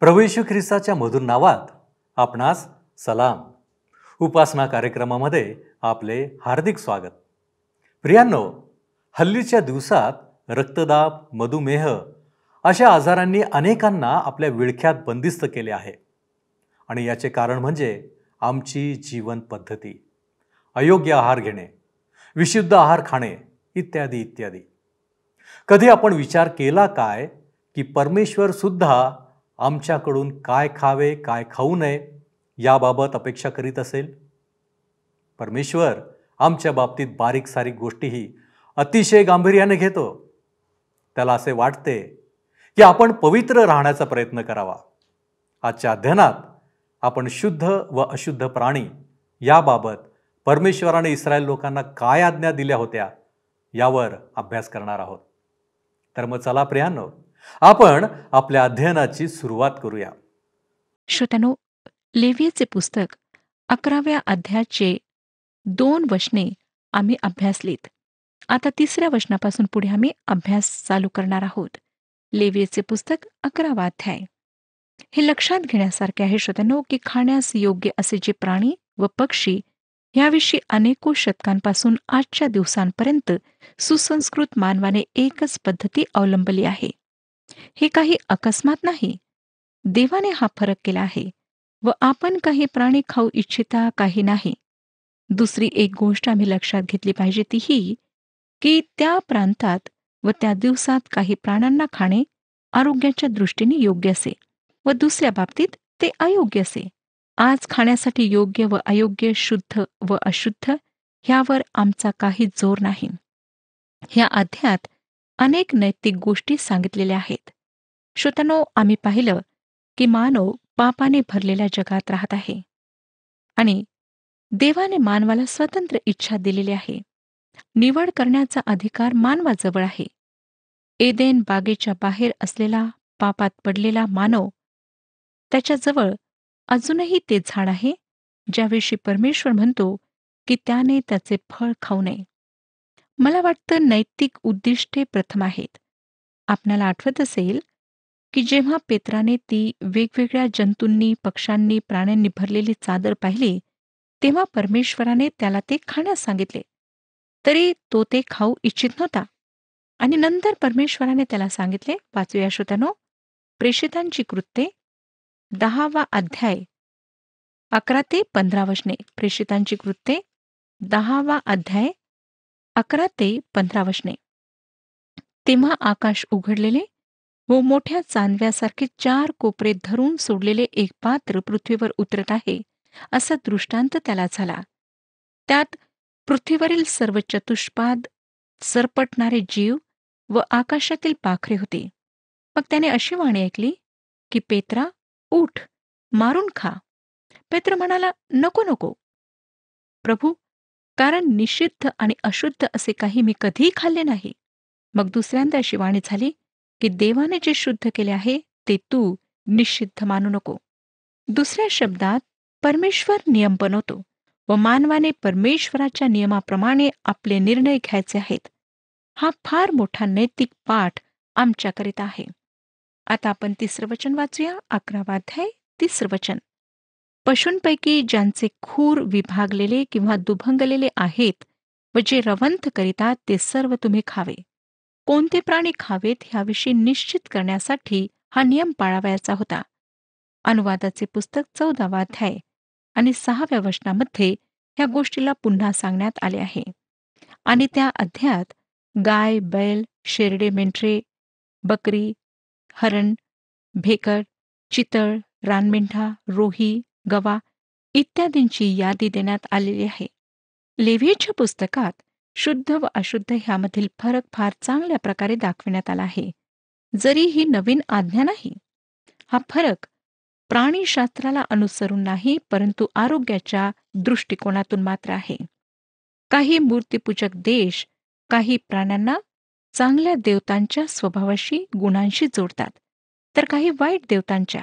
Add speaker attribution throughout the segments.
Speaker 1: प्रभू येशू ख्रिस्ताच्या मधुर नावात आपणास सलाम उपासना कार्यक्रमामध्ये आपले हार्दिक स्वागत प्रियांनो हल्लीच्या दिवसात रक्तदाब मधुमेह अशा आजारांनी अनेकांना आपल्या विळख्यात बंदिस्त केले आहे आणि याचे कारण म्हणजे आमची जीवन पद्धती अयोग्य आहार घेणे विशुद्ध आहार खाणे इत्यादी इत्यादी कधी आपण विचार केला काय की परमेश्वरसुद्धा आमच्याकडून काय खावे काय खाऊ नये याबाबत अपेक्षा करीत असेल परमेश्वर आमच्या बाबतीत बारीक सारीक गोष्टीही अतिशय गांभीर्याने घेतो त्याला असे वाटते की आपण पवित्र राहण्याचा प्रयत्न करावा आजच्या अध्ययनात आपण शुद्ध व अशुद्ध प्राणी याबाबत परमेश्वराने इस्रायल लोकांना काय आज्ञा दिल्या होत्या यावर अभ्यास करणार आहोत तर मग चला प्रियानो आपण आपल्या अध्ययनाची सुरुवात करूया
Speaker 2: श्रोत्यानो लेव्हिएचे पुस्तक अकराव्या अध्यायाचे दोन वचने आम्ही अभ्यासलीत आता तिसऱ्या वचनापासून पुढे आम्ही अभ्यास चालू करणार आहोत लेव्हिएचे पुस्तक अकरावा अध्याय हे लक्षात घेण्यासारखे आहे श्रोत्यानो की खाण्यास योग्य असे जे प्राणी व पक्षी याविषयी अनेको शतकांपासून आजच्या दिवसांपर्यंत सुसंस्कृत मानवाने एकच पद्धती अवलंबली आहे हे काही अकस्मात नाही देवाने हा फरक केला आहे व आपण काही प्राणी खाऊ इच्छिता काही नाही दुसरी एक गोष्ट आम्ही लक्षात घेतली पाहिजे ती ही की त्या प्रांतात व त्या दिवसात काही प्राण्यांना खाणे आरोग्याच्या दृष्टीने योग्य असे व दुसऱ्या बाबतीत ते अयोग्य असे आज खाण्यासाठी योग्य व अयोग्य शुद्ध व अशुद्ध ह्यावर आमचा काही जोर नाही ह्या अध्यात अनेक नैतिक गोष्टी सांगितलेल्या आहेत श्रोतानो आम्ही पाहिलं की मानव पापाने भरलेल्या जगात राहत आहे आणि देवाने मानवाला स्वतंत्र इच्छा दिलेली आहे निवड करण्याचा अधिकार मानवाजवळ आहे एदेन बागेच्या बाहेर असलेला पापात पडलेला मानव त्याच्याजवळ अजूनही ते झाड आहे ज्याविषयी परमेश्वर म्हणतो की त्याने त्याचे फळ खाऊ नये मला वाटतं नैतिक उद्दिष्टे प्रथम आहेत आपल्याला आठवत असेल की जेव्हा पेत्राने ती वेगवेगळ्या जंतूंनी पक्ष्यांनी प्राण्यांनी भरलेली चादर पाहिली तेव्हा परमेश्वराने त्याला ते खाण्यास सांगितले तरी तो ते खाऊ इच्छित नव्हता आणि नंतर परमेश्वराने त्याला सांगितले वाचूया श्रोत्यानो प्रेषितांची कृत्ये दहावा अध्याय अकरा ते पंधरा वशने प्रेषितांची कृत्ये दहावा अध्याय अकरा ते पंधरा वशने तेव्हा आकाश उघडलेले व मोठ्या चांदव्यासारखे चार कोपरे धरून सोडलेले एक पात्र पृथ्वीवर उतरत आहे असा दृष्टांत त्याला झाला त्यात पृथ्वीवरील सर्व चतुष्पाद सरपटणारे जीव व आकाशातील पाखरे होते मग त्याने अशी वाणी ऐकली की पेत्रा उठ मारून खा पेत्र म्हणाला नको नको प्रभू कारण निषिद्ध आणि अशुद्ध असे काही मी कधीही खाल्ले नाही मग दुसऱ्यांदा अशी वाणी झाली की देवाने जे शुद्ध केले आहे ते तू निषिद्ध मानू नको दुसऱ्या शब्दात परमेश्वर नियम बनवतो व मानवाने परमेश्वराच्या नियमाप्रमाणे आपले निर्णय घ्यायचे आहेत हा फार मोठा नैतिक पाठ आमच्याकरिता आहे आता आपण तिसरं वचन वाचूया अकरावाध्याय तिसरं वचन पशूंपैकी ज्यांचे खूर विभागलेले किंवा दुभंगलेले आहेत व जे रवंथ करीतात ते सर्व तुम्ही खावे कोणते प्राणी खावेत ह्याविषयी निश्चित करण्यासाठी हा नियम पाळावयाचा होता अनुवादाचे पुस्तक चौदावा अध्याय आणि सहाव्या वचनामध्ये ह्या गोष्टीला पुन्हा सांगण्यात आले आहे आणि त्या अध्यायात गाय बैल शेरडे मेंढरे बकरी हरण भेकर चितळ रानमेंढा रोही गवा इत्यादींची यादी देण्यात आलेली आहे लेव्हीच्या पुस्तकात शुद्ध व अशुद्ध ह्यामधील फरक फार चांगल्या प्रकारे दाखविण्यात आला आहे जरी ही नवीन आज्ञा नाही हा फरक प्राणीशास्त्राला अनुसरून नाही परंतु आरोग्याच्या दृष्टिकोनातून मात्र आहे काही मूर्तीपूजक देश काही प्राण्यांना चांगल्या देवतांच्या स्वभावाशी गुणांशी जोडतात तर काही वाईट देवतांच्या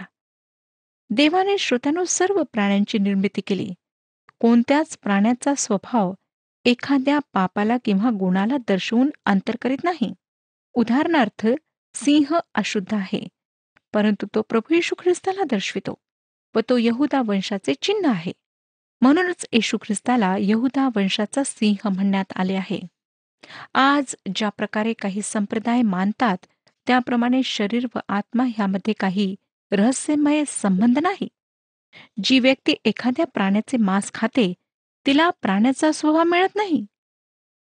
Speaker 2: देवाने श्रोत्यानो सर्व प्राण्यांची निर्मिती केली कोणत्याच प्राण्याचा स्वभाव एखाद्या पापाला किंवा गुणाला दर्शवून अंतर करीत नाही उदाहरणार्थ सिंह अशुद्ध आहे परंतु तो प्रभू येशू ख्रिस्ताला दर्शवितो व तो यहुदा वंशाचे चिन्ह आहे म्हणूनच येशू ख्रिस्ताला यहुदा वंशाचा सिंह म्हणण्यात आले आहे आज ज्या प्रकारे काही संप्रदाय मानतात त्याप्रमाणे शरीर व आत्मा ह्यामध्ये काही रहस्यमय संबंध नाही जी व्यक्ती एखाद्या प्राण्याचे मांस खाते तिला प्राण्याचा स्वभाव मिळत नाही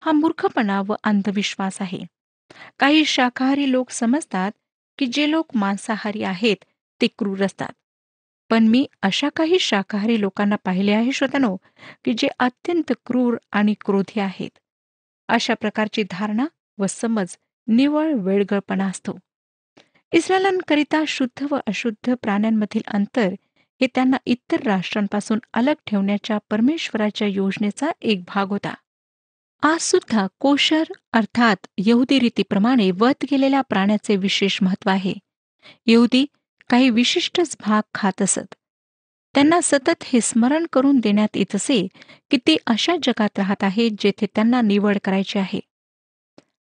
Speaker 2: हा मूर्खपणा व अंधविश्वास आहे काही शाकाहारी लोक समजतात की जे लोक मांसाहारी आहेत ते क्रूर असतात पण मी अशा काही शाकाहारी लोकांना पाहिले आहे श्रोतनो की जे अत्यंत क्रूर आणि क्रोधी आहेत अशा प्रकारची धारणा व समज निवळ वेळगळपणा असतो इस्रायलांकरिता शुद्ध व अशुद्ध प्राण्यांमधील अंतर हे त्यांना इतर राष्ट्रांपासून अलग ठेवण्याच्या परमेश्वराच्या योजनेचा एक भाग होता आज सुद्धा कोशर अर्थात यहुदी रीतीप्रमाणे वध गेलेल्या प्राण्याचे विशेष महत्व आहे यहुदी काही विशिष्टच भाग खात असत त्यांना सतत हे स्मरण करून देण्यात येत असे की ते अशा जगात राहत आहेत जेथे त्यांना निवड करायची आहे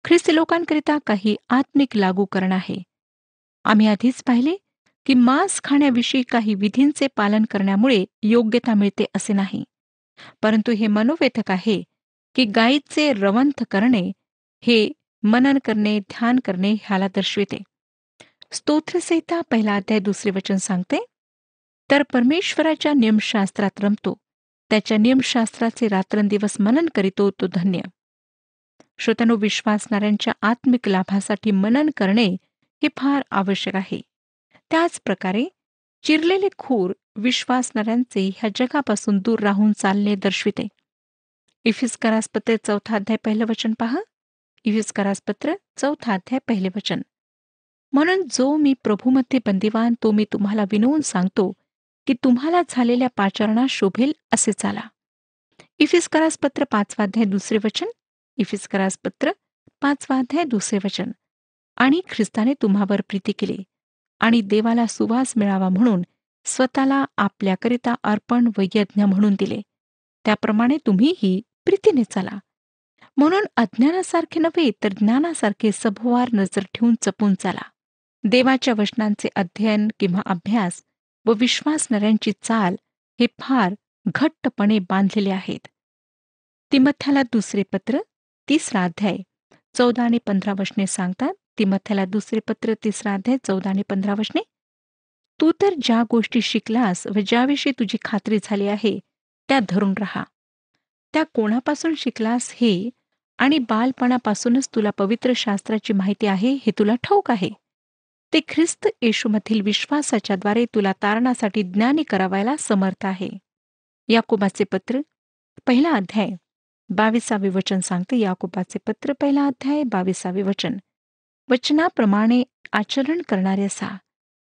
Speaker 2: ख्रिस्ती लोकांकरिता काही आत्मिक लागू करण आहे आम्ही आधीच पाहिले की मांस खाण्याविषयी काही विधींचे पालन करण्यामुळे योग्यता मिळते असे नाही परंतु हे मनोवेथक आहे की गायीचे रवंथ करणे हे मनन करणे ध्यान करणे ह्याला दर्शविते स्तोत्रसहिता पहिला अध्याय दुसरे वचन सांगते तर परमेश्वराच्या नियमशास्त्रात रमतो त्याच्या नियमशास्त्राचे रात्रंदिवस मनन करीतो तो धन्य श्रोतनु विश्वासणाऱ्यांच्या आत्मिक लाभासाठी मनन करणे हे फार आवश्यक आहे त्याचप्रकारे चिरलेले खूर विश्वासणाऱ्यांचे ह्या जगापासून दूर राहून चालले दर्शविते इफिस्करासपत्र चौथा अध्याय पहिलं वचन पहा इफिसकारास्पत्र चौथा अध्याय पहिले वचन म्हणून जो मी प्रभूमध्ये बंदिवान तो मी तुम्हाला विनवून सांगतो की तुम्हाला झालेल्या पाचारणा शोभेल असे चाला इफिस्करासपत्र पाचवा अध्याय दुसरे वचन इफिस्कारासपत्र पाचवा अध्याय दुसरे वचन आणि ख्रिस्ताने तुम्हावर प्रीती केली आणि देवाला सुवास मिळावा म्हणून स्वतःला आपल्याकरिता अर्पण व यज्ञ म्हणून दिले त्याप्रमाणे तुम्हीही प्रीतीने चला म्हणून अज्ञानासारखे नव्हे तर ज्ञानासारखे सभोवार नजर ठेवून चपून चाला देवाच्या वचनांचे अध्ययन किंवा अभ्यास व विश्वासणाऱ्यांची चाल हे फार घट्टपणे बांधलेले आहेत तिमथ्याला दुसरे पत्र तिसरा अध्याय चौदा आणि पंधरा वशने सांगतात तिमथ्याला दुसरे पत्र तिसरा अध्याय चौदा आणि पंधरा वशने तू तर ज्या गोष्टी शिकलास व ज्याविषयी तुझी खात्री झाली आहे त्या धरून राहा त्या कोणापासून शिकलास हे आणि बालपणापासूनच तुला पवित्र शास्त्राची माहिती आहे हे तुला ठाऊक आहे ते ख्रिस्त येशूमधील विश्वासाच्याद्वारे तुला तारणासाठी ज्ञानी करावायला समर्थ आहे याकोबाचे पत्र पहिला अध्याय बावीसावे वचन सांगते याकोबाचे पत्र पहिला अध्याय बावीसावे वचन वचनाप्रमाणे आचरण करणारे असा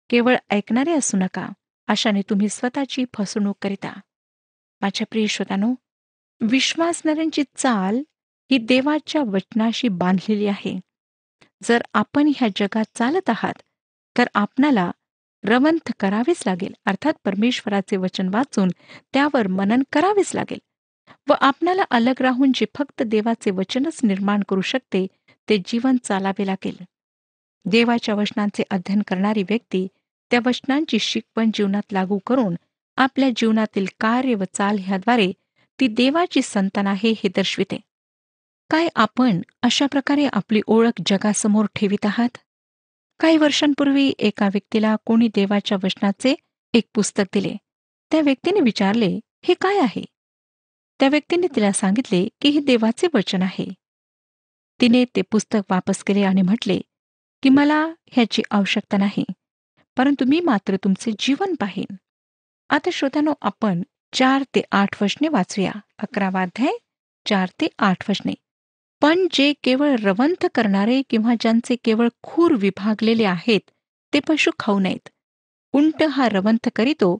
Speaker 2: केवळ ऐकणारे असू नका अशाने तुम्ही स्वतःची फसवणूक करिता माझ्या प्रिय श्रोतानो विश्वासणाऱ्यांची चाल ही देवाच्या वचनाशी बांधलेली आहे जर आपण ह्या जगात चालत आहात तर आपणाला रवंथ करावेच लागेल अर्थात परमेश्वराचे वचन वाचून त्यावर मनन करावेच लागेल व आपणाला अलग राहून जे फक्त देवाचे वचनच निर्माण करू शकते ते जीवन चालावे लागेल देवाच्या वचनांचे अध्ययन करणारी व्यक्ती त्या वचनांची शिकवण जीवनात लागू करून आपल्या जीवनातील कार्य व चाल ह्याद्वारे ती देवाची संतान आहे हे दर्शविते काय आपण अशा प्रकारे आपली ओळख जगासमोर ठेवित आहात काही वर्षांपूर्वी एका व्यक्तीला कोणी देवाच्या वचनाचे एक पुस्तक दिले त्या व्यक्तीने विचारले हे काय आहे त्या व्यक्तीने तिला सांगितले की हे देवाचे वचन आहे तिने ते पुस्तक वापस केले आणि म्हटले की मला ह्याची आवश्यकता नाही परंतु मी मात्र तुमचे जीवन पाहिन आता श्रोत्यानो आपण चार ते आठ वशने वाचूया वाध्याय चार ते आठ वशने पण जे केवळ रवंथ करणारे किंवा ज्यांचे केवळ खूर विभागलेले आहेत ते पशु खाऊ नयेत उंट हा रवंथ करीतो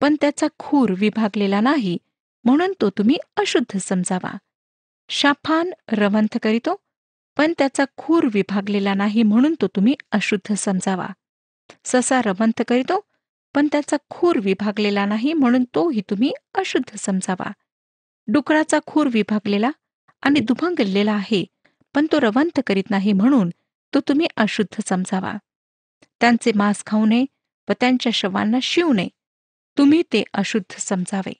Speaker 2: पण त्याचा खूर विभागलेला नाही म्हणून तो तुम्ही अशुद्ध समजावा शाफान रवंथ करीतो पण त्याचा खूर विभागलेला नाही म्हणून तो तुम्ही अशुद्ध समजावा ससा रवंत करीतो पण त्याचा खूर विभागलेला नाही म्हणून तोही तुम्ही अशुद्ध समजावा डुकराचा खूर विभागलेला आणि दुभंगलेला आहे पण तो रवंत करीत नाही म्हणून तो तुम्ही अशुद्ध समजावा त्यांचे मांस खाऊ नये व त्यांच्या शवांना शिवू नये तुम्ही ते अशुद्ध समजावे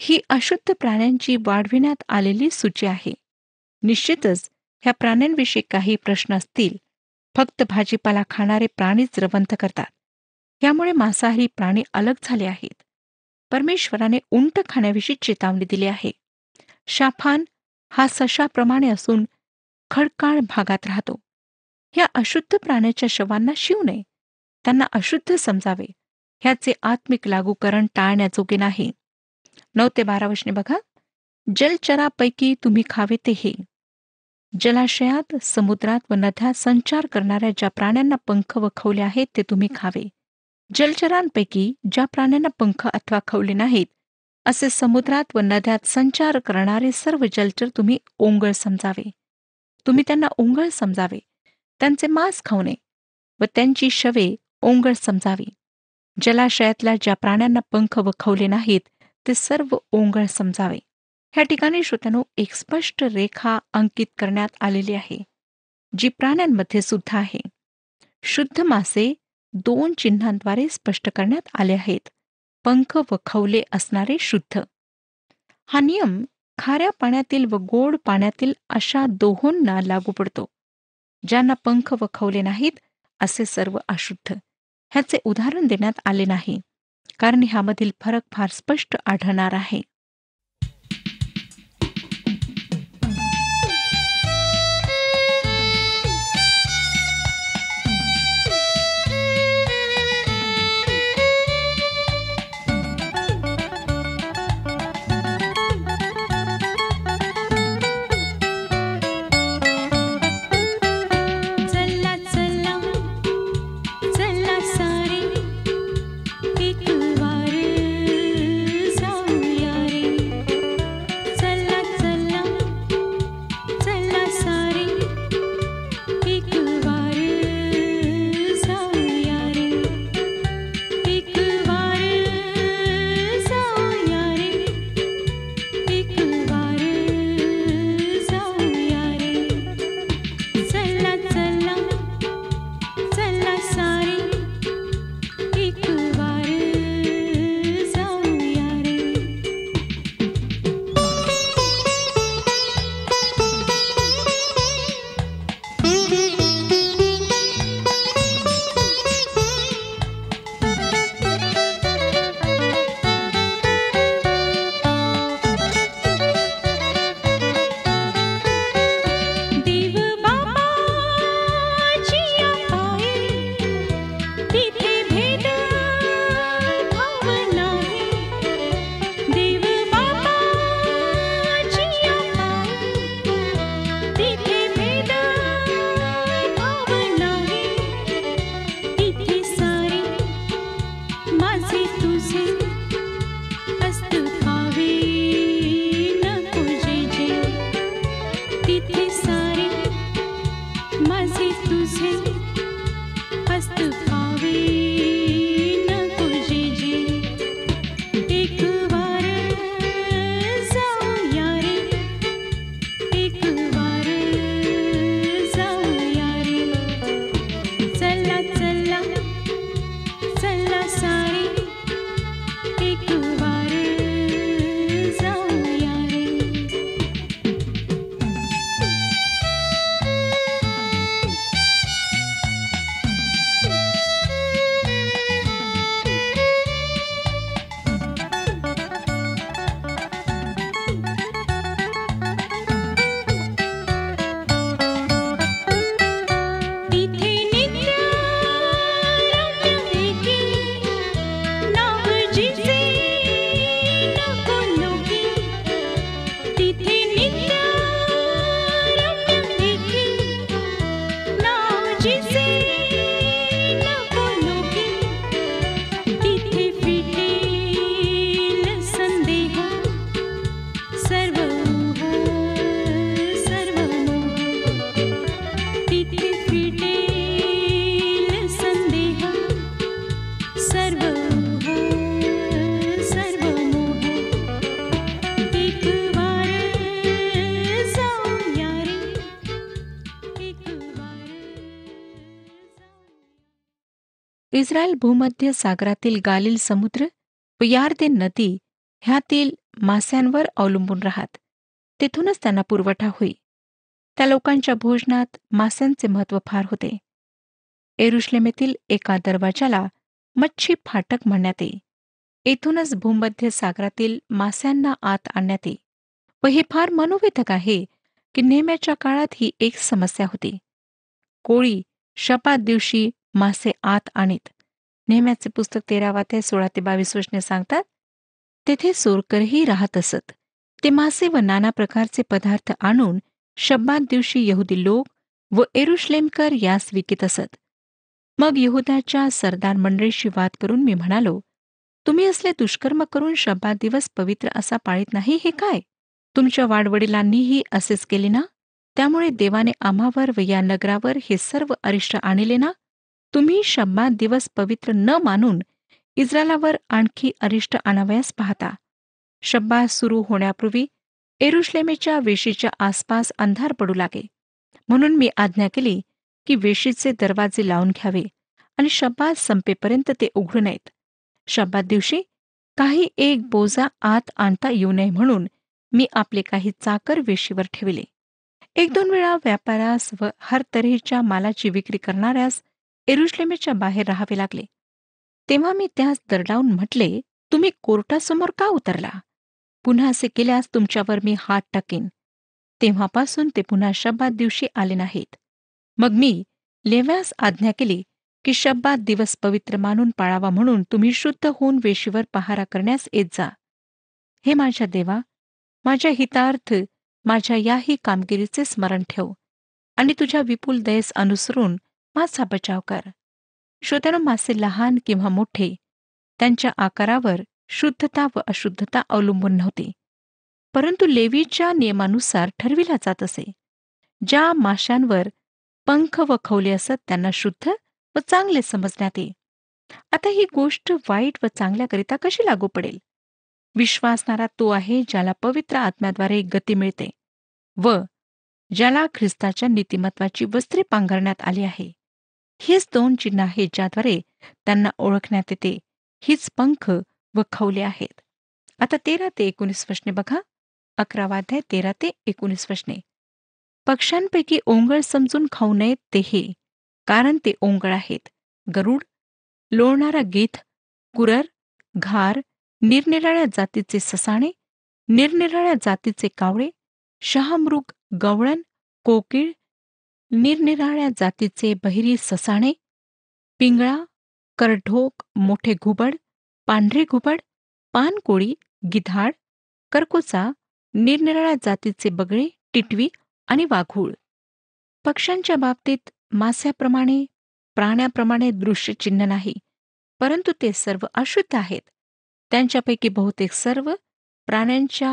Speaker 2: ही अशुद्ध प्राण्यांची वाढविण्यात आलेली सूची आहे निश्चितच ह्या प्राण्यांविषयी काही प्रश्न असतील फक्त भाजीपाला खाणारे प्राणीच रवंत करतात यामुळे मांसाहारी प्राणी अलग झाले आहेत परमेश्वराने उंट खाण्याविषयी चेतावणी दिली आहे शाफान हा सशाप्रमाणे असून खडकाळ भागात राहतो या अशुद्ध प्राण्याच्या शवांना शिव नये त्यांना अशुद्ध समजावे ह्याचे आत्मिक लागूकरण टाळण्याजोगे नाही नऊ ते बारा वर्षने बघा जलचरापैकी तुम्ही खावे ते हे जलाशयात समुद्रात व नद्यात संचार करणाऱ्या ज्या प्राण्यांना पंख व खवले आहेत ते तुम्ही खावे जलचरांपैकी ज्या प्राण्यांना पंख अथवा खवले नाहीत असे समुद्रात व नद्यात संचार करणारे सर्व जलचर तुम्ही ओंगळ समजावे तुम्ही त्यांना ओंगळ समजावे त्यांचे मांस खाऊ व त्यांची शवे ओंगळ समजावी जलाशयातल्या ज्या प्राण्यांना पंख व खवले नाहीत ते सर्व ओंगळ समजावे ह्या ठिकाणी श्रोत्यानो एक स्पष्ट रेखा अंकित करण्यात आलेली आहे जी प्राण्यांमध्ये सुद्धा आहे शुद्ध मासे दोन चिन्हांद्वारे स्पष्ट करण्यात आले आहेत पंख व खवले असणारे शुद्ध हा नियम खाऱ्या पाण्यातील व गोड पाण्यातील अशा दोहोंना लागू पडतो ज्यांना पंख व खवले नाहीत असे सर्व अशुद्ध ह्याचे उदाहरण देण्यात आले नाही कारण ह्यामधील फरक फार स्पष्ट आढळणार आहे इस्रायल भूमध्य सागरातील गालील समुद्र व यार्दे नदी ह्यातील मास्यांवर अवलंबून राहत तेथूनच त्यांना पुरवठा होई त्या लोकांच्या भोजनात मास्यांचे महत्व फार होते एरुश्लेमेतील एका दरवाजाला मच्छी फाटक म्हणण्यात ये येथूनच भूमध्य सागरातील मास्यांना आत आणण्यात ये व हे फार मनोवेधक आहे की नेहम्याच्या काळात ही एक समस्या होती कोळी शपात दिवशी मासे आत आणीत नेहम्याचे पुस्तक तेरावा ते सोळा ते बावीस वचने सांगतात तेथे सोरकरही राहत असत ते मासे व नाना प्रकारचे पदार्थ आणून शब्बात दिवशी यहुदी लोक व एरुश्लेमकर यास विकित असत मग यहुदाच्या सरदार मंडळीशी वाद करून मी म्हणालो तुम्ही असले दुष्कर्म करून शब्बात दिवस पवित्र असा पाळीत नाही हे काय तुमच्या वाडवडिलांनीही असेच केले ना त्यामुळे देवाने आम्हावर व या नगरावर हे सर्व अरिष्ट आणले ना तुम्ही शब्बात दिवस पवित्र न मानून इस्रायलावर आणखी अरिष्ट आणावयास पाहता शब्बा सुरू होण्यापूर्वी एरुश्लेमेच्या वेशीच्या आसपास अंधार पडू लागे म्हणून मी आज्ञा केली की वेशीचे दरवाजे लावून घ्यावे आणि शब्बात संपेपर्यंत ते उघडू नयेत शब्बात दिवशी काही एक बोजा आत आणता येऊ नये म्हणून मी आपले काही चाकर वेशीवर ठेवले एक दोन वेळा व्यापारास व हर तऱ्हेच्या मालाची विक्री करणाऱ्यास एरुश्लेमेच्या बाहेर राहावे लागले तेव्हा मी त्यास दरडावून म्हटले तुम्ही कोर्टासमोर का उतरला पुन्हा असे केल्यास तुमच्यावर मी हात टाकेन तेव्हापासून ते पुन्हा शब्दात दिवशी आले नाहीत मग मी लेव्यास आज्ञा केली की शब्दात दिवस पवित्र मानून पाळावा म्हणून तुम्ही शुद्ध होऊन वेशीवर पहारा करण्यास येत जा हे माझ्या देवा माझ्या हितार्थ माझ्या याही कामगिरीचे स्मरण ठेव आणि तुझ्या विपुल दयेस अनुसरून माझा बचाव कर श्रोत्यानो मासे लहान किंवा मोठे त्यांच्या आकारावर शुद्धता व अशुद्धता अवलंबून नव्हती परंतु लेवीच्या नियमानुसार ठरविला जात असे ज्या माशांवर पंख व खवले असत त्यांना शुद्ध व चांगले समजण्यात ये आता ही गोष्ट वाईट व चांगल्याकरिता कशी लागू पडेल विश्वासणारा तो आहे ज्याला पवित्र आत्म्याद्वारे गती मिळते व ज्याला ख्रिस्ताच्या नीतिमत्वाची वस्त्रे पांघरण्यात आली आहे हीच दोन चिन्ह आहेत ज्याद्वारे त्यांना ओळखण्यात येते हीच पंख व खवले आहेत आता तेरा ते एकोणीस वशने बघा अकरा अध्याय तेरा ते एकोणीस वशने पक्ष्यांपैकी ओंगळ समजून खाऊ नयेत ते हे कारण ते ओंगळ आहेत गरुड लोळणारा गीथ कुरर घार निरनिराळ्या जातीचे ससाणे निरनिराळ्या जातीचे कावळे शहामृग गवळण कोकिळ निरनिराळ्या जातीचे बहिरी ससाणे पिंगळा करढोक मोठे घुबड पांढरे घुबड पानकोळी गिधाड करकोचा निरनिराळ्या जातीचे बगळे टिटवी आणि वाघूळ पक्ष्यांच्या बाबतीत मास्याप्रमाणे प्राण्याप्रमाणे दृश्यचिन्ह नाही परंतु ते सर्व अशुद्ध आहेत त्यांच्यापैकी बहुतेक सर्व प्राण्यांच्या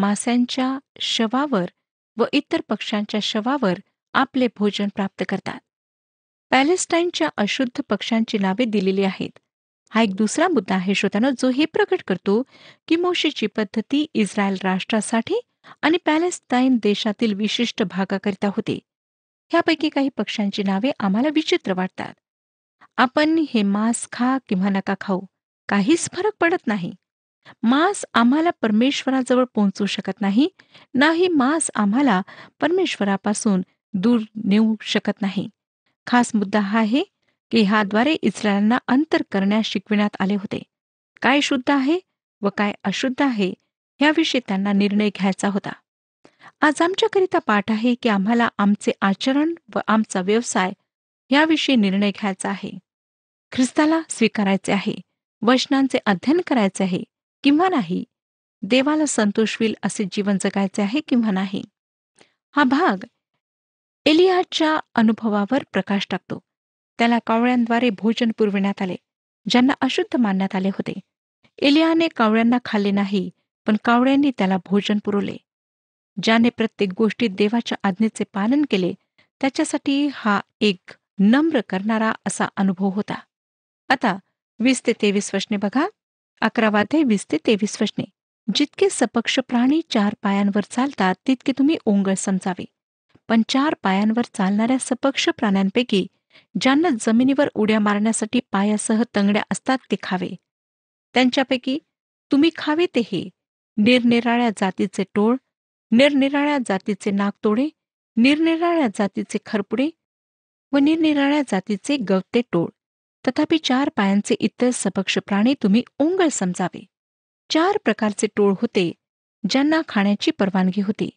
Speaker 2: मास्यांच्या शवावर व इतर पक्ष्यांच्या शवावर आपले भोजन प्राप्त करतात पॅलेस्टाईनच्या अशुद्ध पक्षांची नावे दिलेली आहेत हा एक दुसरा मुद्दा आहे श्रोत्यानो जो हे प्रकट करतो की मोशीची पद्धती इस्रायल राष्ट्रासाठी आणि पॅलेस्टाईन देशातील विशिष्ट भागाकरिता होते ह्यापैकी काही पक्ष्यांची नावे आम्हाला विचित्र वाटतात आपण हे मांस खा किंवा नका खाऊ काहीच फरक पडत नाही मांस आम्हाला परमेश्वराजवळ पोहोचू शकत नाही नाही मांस आम्हाला परमेश्वरापासून दूर नेऊ शकत नाही खास मुद्दा हा आहे की ह्याद्वारे इस्रायलांना अंतर करण्यास शिकविण्यात आले होते काय शुद्ध आहे व काय अशुद्ध आहे ह्याविषयी त्यांना निर्णय घ्यायचा होता आज आमच्याकरिता पाठ आहे की आम्हाला आमचे आचरण व आमचा व्यवसाय याविषयी निर्णय घ्यायचा आहे ख्रिस्ताला स्वीकारायचे आहे वचनांचे अध्ययन करायचे आहे किंवा नाही देवाला संतोष होईल असे जीवन जगायचे आहे किंवा नाही हा भाग एलियाच्या अनुभवावर प्रकाश टाकतो त्याला कावळ्यांद्वारे भोजन पुरविण्यात आले ज्यांना अशुद्ध मानण्यात आले होते एलियाने कावळ्यांना खाल्ले नाही पण कावळ्यांनी त्याला भोजन पुरवले ज्याने प्रत्येक गोष्टीत देवाच्या आज्ञेचे पालन केले त्याच्यासाठी हा एक नम्र करणारा असा अनुभव होता आता वीस ते तेवीस वशने बघा अकरा वाद्य वीस ते तेवीस वशने जितके सपक्ष प्राणी चार पायांवर चालतात तितके तुम्ही ओंगळ समजावे पण चार पायांवर चालणाऱ्या सपक्ष प्राण्यांपैकी ज्यांना जमिनीवर उड्या मारण्यासाठी पायासह तंगड्या असतात ते खावे त्यांच्यापैकी तुम्ही खावे ते हे निरनिराळ्या जातीचे टोळ निरनिराळ्या जातीचे नागतोडे निरनिराळ्या जातीचे खरपुडे व निरनिराळ्या जातीचे गवते टोळ तथापि चार पायांचे इतर सपक्ष प्राणी तुम्ही ओंगळ समजावे चार प्रकारचे टोळ होते ज्यांना खाण्याची परवानगी होती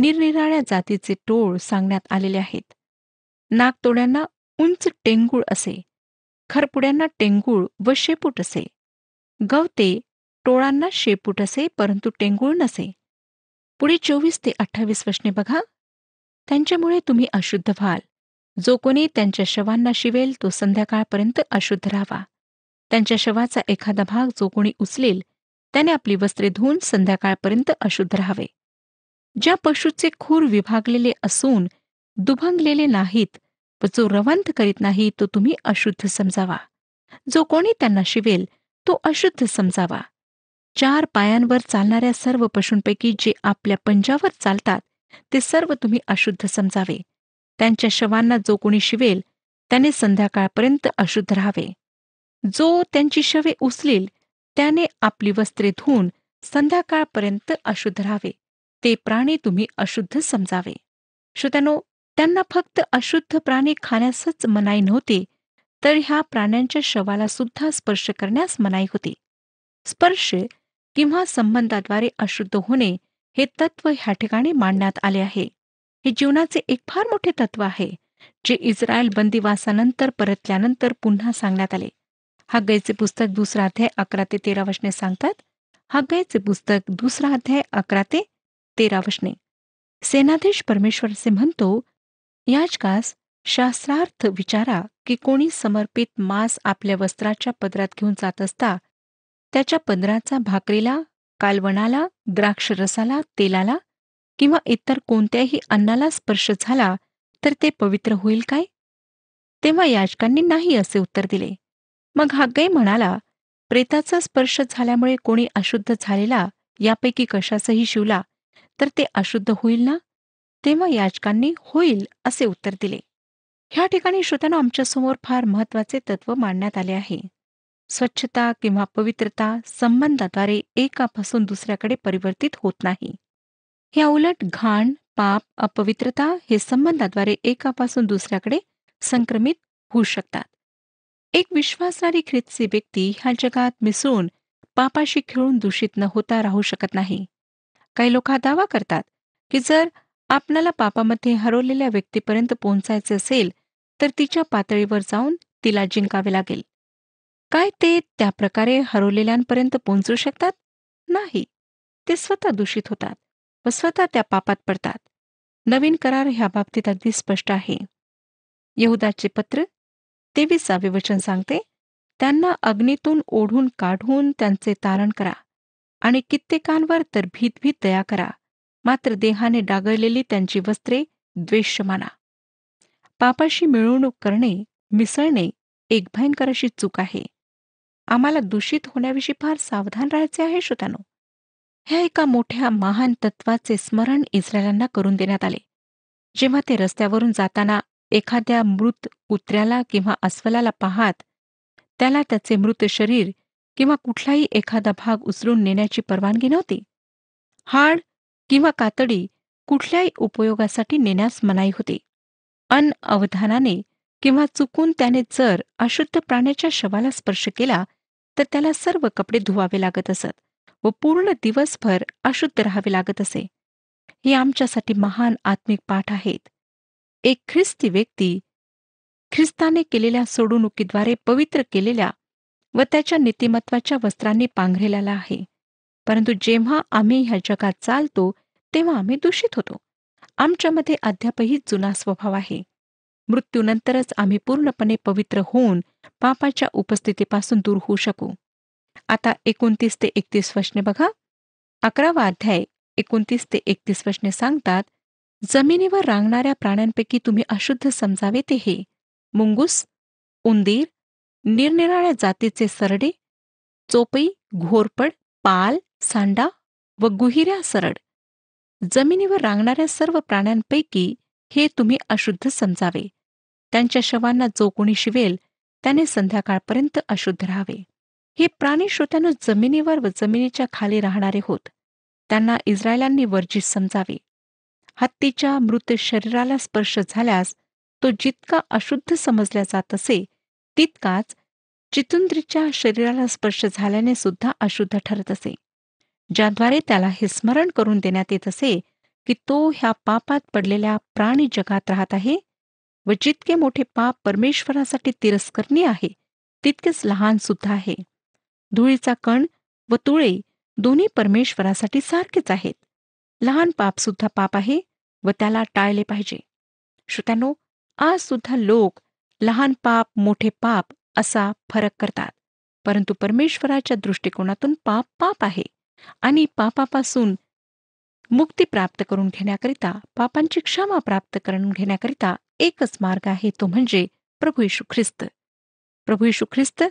Speaker 2: निरनिराळ्या जातीचे टोळ सांगण्यात आलेले आहेत नागतोड्यांना उंच टेंगूळ असे खरपुड्यांना टेंगूळ व शेपूट असे गवते टोळांना शेपूट असे परंतु टेंगूळ नसे पुढे चोवीस ते अठ्ठावीस वशने बघा त्यांच्यामुळे तुम्ही अशुद्ध व्हाल जो कोणी त्यांच्या शवांना शिवेल तो संध्याकाळपर्यंत अशुद्ध राहावा त्यांच्या शवाचा एखादा भाग जो कोणी उचलेल त्याने आपली वस्त्रे धुवून संध्याकाळपर्यंत अशुद्ध राहावे ज्या पशुचे खूर विभागलेले असून दुभंगलेले नाहीत व जो रवंथ करीत नाही तो तुम्ही अशुद्ध समजावा जो कोणी त्यांना शिवेल तो अशुद्ध समजावा चार पायांवर चालणाऱ्या सर्व पशूंपैकी जे आपल्या पंजावर चालतात ते सर्व तुम्ही अशुद्ध समजावे त्यांच्या शवांना जो कोणी शिवेल त्याने संध्याकाळपर्यंत अशुद्ध राहावे जो त्यांची शवे उचलील त्याने आपली वस्त्रे धुवून संध्याकाळपर्यंत अशुद्ध राहावे ते प्राणी तुम्ही अशुद्ध समजावे श्रोत्यानो त्यांना फक्त अशुद्ध प्राणी खाण्यासच मनाई नव्हते तर ह्या प्राण्यांच्या शवाला सुद्धा स्पर्श करण्यास मनाई होती स्पर्श किंवा संबंधाद्वारे अशुद्ध होणे हे तत्व ह्या ठिकाणी मांडण्यात आले आहे हे जीवनाचे एक फार मोठे तत्व आहे जे इस्रायल बंदिवासानंतर परतल्यानंतर पुन्हा सांगण्यात आले हा गैचे पुस्तक दुसरा अध्याय अकरा ते तेरा वचने सांगतात हा गैचे पुस्तक दुसरा अध्याय अकरा ते तेरावशने सेनाधीश परमेश्वरचे म्हणतो याचकास शास्त्रार्थ विचारा की कोणी समर्पित मांस आपल्या वस्त्राच्या पदरात घेऊन जात असता त्याच्या पदराचा भाकरीला कालवणाला द्राक्षरसाला तेलाला किंवा इतर कोणत्याही अन्नाला स्पर्श झाला तर ते पवित्र होईल काय तेव्हा याचकांनी नाही असे उत्तर दिले मग हाग्गई म्हणाला प्रेताचा स्पर्श झाल्यामुळे कोणी अशुद्ध झालेला यापैकी कशासही शिवला तर ते अशुद्ध होईल ना तेव्हा याचकांनी होईल असे उत्तर दिले ह्या ठिकाणी श्रोत्यानं आमच्यासमोर फार महत्वाचे तत्व मांडण्यात आले आहे स्वच्छता किंवा पवित्रता संबंधाद्वारे एकापासून दुसऱ्याकडे परिवर्तित होत नाही या उलट घाण पाप अपवित्रता हे संबंधाद्वारे एकापासून दुसऱ्याकडे संक्रमित होऊ शकतात एक विश्वासणारी ख्रिस्ती व्यक्ती ह्या जगात मिसळून पापाशी खेळून दूषित न होता राहू शकत नाही काही लोक हा दावा करतात की जर आपणाला पापामध्ये हरवलेल्या व्यक्तीपर्यंत पोहोचायचे असेल तर तिच्या पातळीवर जाऊन तिला जिंकावे लागेल काय ते त्या प्रकारे हरवलेल्यांपर्यंत पोहोचू शकतात नाही ते स्वतः दूषित होतात व स्वतः त्या पापात पडतात नवीन करार ह्या बाबतीत अगदी स्पष्ट आहे यहुदाचे पत्र तेवीसावे वचन सांगते त्यांना अग्नीतून ओढून काढून त्यांचे तारण करा आणि कित्येकांवर तर भीतभीत दया करा मात्र देहाने डागळलेली त्यांची वस्त्रे द्वेष माना पापाशी मिळवणूक करणे मिसळणे एक भयंकर अशी चूक आहे आम्हाला दूषित होण्याविषयी फार सावधान राहायचे आहे श्रोत्यानो ह्या एका मोठ्या महान तत्वाचे स्मरण इस्रायलांना करून देण्यात आले जेव्हा ते रस्त्यावरून जाताना एखाद्या मृत कुत्र्याला किंवा अस्वलाला पाहात त्याला त्याचे मृत शरीर किंवा कुठलाही एखादा भाग उचलून नेण्याची परवानगी नव्हती हाड किंवा कातडी कुठल्याही उपयोगासाठी नेण्यास मनाई होती अन अवधानाने किंवा चुकून त्याने जर अशुद्ध प्राण्याच्या शवाला स्पर्श केला तर त्याला सर्व कपडे धुवावे लागत असत व पूर्ण दिवसभर अशुद्ध राहावे लागत असे हे आमच्यासाठी महान आत्मिक पाठ आहेत एक ख्रिस्ती व्यक्ती ख्रिस्ताने केलेल्या सोडवणुकीद्वारे पवित्र केलेल्या व त्याच्या नीतिमत्वाच्या वस्त्रांनी पांघरेलेला आहे परंतु जेव्हा आम्ही ह्या जगात चालतो तेव्हा आम्ही दूषित होतो आमच्यामध्ये अद्यापही जुना स्वभाव आहे मृत्यूनंतरच आम्ही पूर्णपणे पवित्र होऊन पापाच्या उपस्थितीपासून दूर होऊ शकू आता एकोणतीस ते एकतीस वचने बघा अकरावा अध्याय एकोणतीस ते एकतीस वचने सांगतात जमिनीवर रांगणाऱ्या प्राण्यांपैकी तुम्ही अशुद्ध समजावे ते हे मुंगूस उंदीर निरनिराळ्या जातीचे सरडे चोपई घोरपड पाल सांडा व गुहिऱ्या सरड जमिनीवर रांगणाऱ्या सर्व प्राण्यांपैकी हे तुम्ही अशुद्ध समजावे त्यांच्या शवांना जो कोणी शिवेल त्याने संध्याकाळपर्यंत अशुद्ध राहावे हे प्राणी श्रोत्यानं जमिनीवर व जमिनीच्या खाली राहणारे होत त्यांना इस्रायलांनी वर्जित समजावे हत्तीच्या मृत शरीराला स्पर्श झाल्यास तो जितका अशुद्ध समजल्या जात असे तितकाच चितुंद्रीच्या शरीराला स्पर्श झाल्याने सुद्धा अशुद्ध ठरत असे ज्याद्वारे त्याला हे स्मरण करून देण्यात येत असे की तो ह्या पापात पडलेल्या प्राणी जगात राहत आहे व जितके मोठे पाप परमेश्वरासाठी तिरस्करणी आहे तितकेच लहान सुद्धा आहे धुळीचा कण व तुळे दोन्ही परमेश्वरासाठी सारखेच आहेत लहान पाप सुद्धा पाप आहे व त्याला टाळले पाहिजे श्रोत्यानो आज सुद्धा लोक लहान पाप मोठे पाप असा फरक करतात परंतु परमेश्वराच्या दृष्टिकोनातून पाप पाप आहे आणि पापापासून मुक्ती प्राप्त करून घेण्याकरिता पापांची क्षमा प्राप्त करून घेण्याकरिता एकच मार्ग आहे तो म्हणजे प्रभू येशू ख्रिस्त प्रभू येशू ख्रिस्त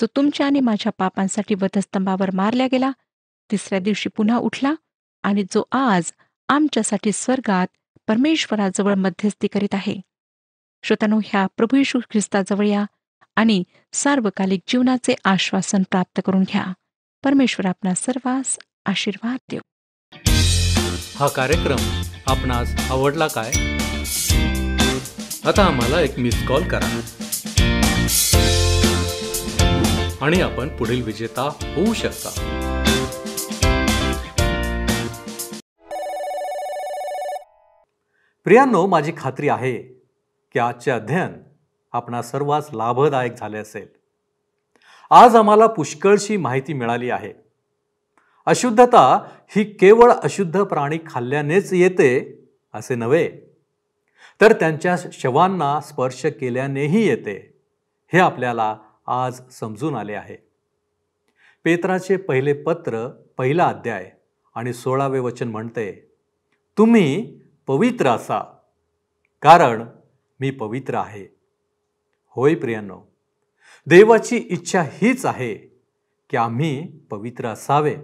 Speaker 2: जो तुमच्या आणि माझ्या पापांसाठी वधस्तंभावर मारल्या गेला तिसऱ्या दिवशी पुन्हा उठला आणि जो आज आमच्यासाठी स्वर्गात परमेश्वराजवळ मध्यस्थी करीत आहे श्रोतानो ह्या प्रभू यशू ख्रिस्ताजवळ या आणि सार्वकालिक जीवनाचे आश्वासन प्राप्त करून घ्या परमेश्वर आपला सर्वांस आशीर्वाद देव
Speaker 1: हा कार्यक्रम आपणास आवडला काय आता आम्हाला एक मिस कॉल करा आणि आपण पुढील विजेता होऊ शकता प्रियांनो माझी खात्री आहे की आजचे अध्ययन आपणा सर्वांस लाभदायक झाले असेल आज आम्हाला पुष्कळशी माहिती मिळाली आहे अशुद्धता ही केवळ अशुद्ध प्राणी खाल्ल्यानेच येते असे नव्हे तर त्यांच्या शवांना स्पर्श केल्यानेही येते हे आपल्याला आज समजून आले आहे पेत्राचे पहिले पत्र पहिला अध्याय आणि सोळावे वचन म्हणते तुम्ही पवित्र असा कारण मी पवित्र आहे होय प्रियांनो देवाची इच्छा हीच आहे की आम्ही पवित्र असावे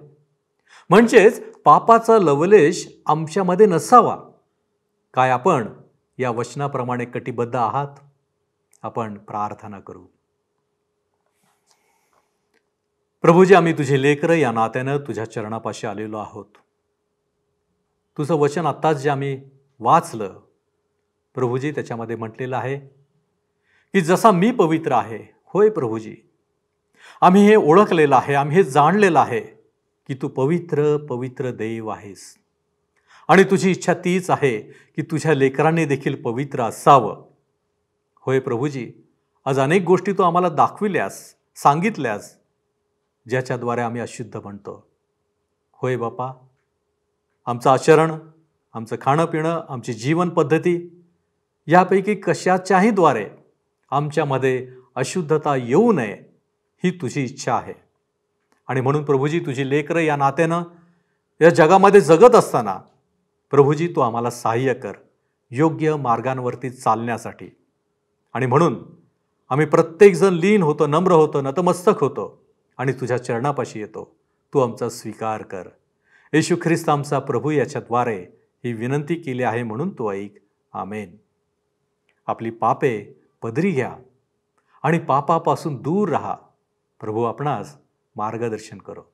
Speaker 1: म्हणजेच पापाचा लवलेश आमच्यामध्ये नसावा काय आपण या वचनाप्रमाणे कटिबद्ध आहात आपण प्रार्थना करू प्रभूजी आम्ही तुझे लेकर या नात्यानं तुझ्या चरणापाशी आलेलो आहोत तुझं वचन आत्ताच जे आम्ही वाचलं प्रभूजी त्याच्यामध्ये म्हटलेलं आहे की जसा मी पवित्र आहे होय प्रभूजी आम्ही हे ओळखलेलं आहे आम्ही हे जाणलेलं आहे की तू पवित्र पवित्र देव आहेस आणि तुझी इच्छा तीच आहे की तुझ्या लेकरांनी देखील पवित्र असावं होय प्रभूजी आज अनेक गोष्टी तू आम्हाला दाखविल्यास सांगितल्यास ज्याच्याद्वारे आम्ही अशुद्ध म्हणतो होय बापा आमचं आचरण आमचं खाणं पिणं आमची जीवन पद्धती यापैकी कशाच्याही द्वारे आमच्यामध्ये अशुद्धता येऊ नये ही तुझी इच्छा आहे आणि म्हणून प्रभूजी तुझी लेकरं या नात्यानं या जगामध्ये जगत असताना प्रभूजी तू आम्हाला सहाय्य कर योग्य मार्गांवरती चालण्यासाठी आणि म्हणून आम्ही प्रत्येकजण लीन होतो नम्र होतो नतमस्तक होतो आणि तुझ्या चरणापाशी येतो तू आमचा स्वीकार कर येशू ख्रिस्त आमचा प्रभू याच्याद्वारे ही विनंती केली आहे म्हणून तू ऐक आमेन आपली पापे पदरी घ्या आणि पापापासून दूर राहा प्रभू आपणास मार्गदर्शन करो